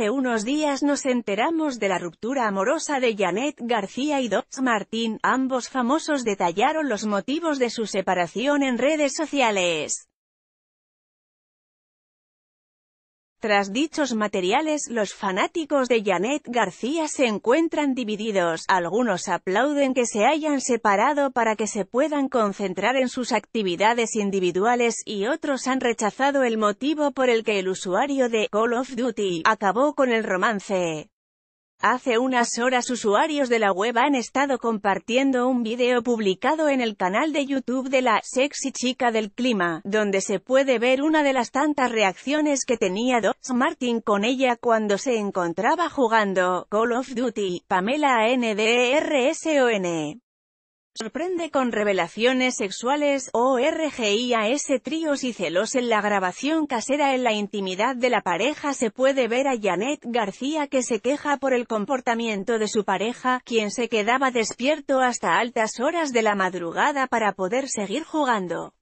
Hace unos días nos enteramos de la ruptura amorosa de Janet García y Dots Martín, ambos famosos detallaron los motivos de su separación en redes sociales. Tras dichos materiales los fanáticos de Janet García se encuentran divididos, algunos aplauden que se hayan separado para que se puedan concentrar en sus actividades individuales y otros han rechazado el motivo por el que el usuario de Call of Duty acabó con el romance. Hace unas horas usuarios de la web han estado compartiendo un video publicado en el canal de YouTube de la sexy chica del clima, donde se puede ver una de las tantas reacciones que tenía Doc Martin con ella cuando se encontraba jugando Call of Duty, Pamela NDRSON. Sorprende con revelaciones sexuales, ese tríos y celos en la grabación casera en la intimidad de la pareja se puede ver a Janet García que se queja por el comportamiento de su pareja, quien se quedaba despierto hasta altas horas de la madrugada para poder seguir jugando.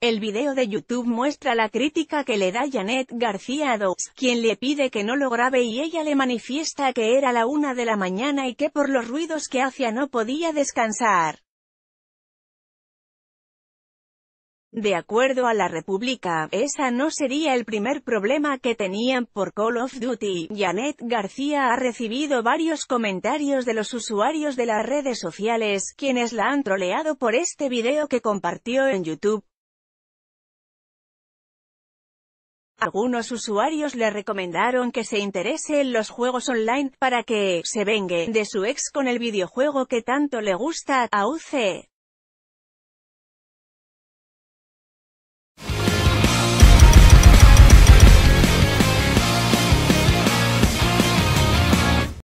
El video de YouTube muestra la crítica que le da Janet García a quien le pide que no lo grabe y ella le manifiesta que era la una de la mañana y que por los ruidos que hacía no podía descansar. De acuerdo a la República, esa no sería el primer problema que tenían por Call of Duty. Janet García ha recibido varios comentarios de los usuarios de las redes sociales, quienes la han troleado por este video que compartió en YouTube. Algunos usuarios le recomendaron que se interese en los juegos online, para que, se vengue, de su ex con el videojuego que tanto le gusta, a UC. E.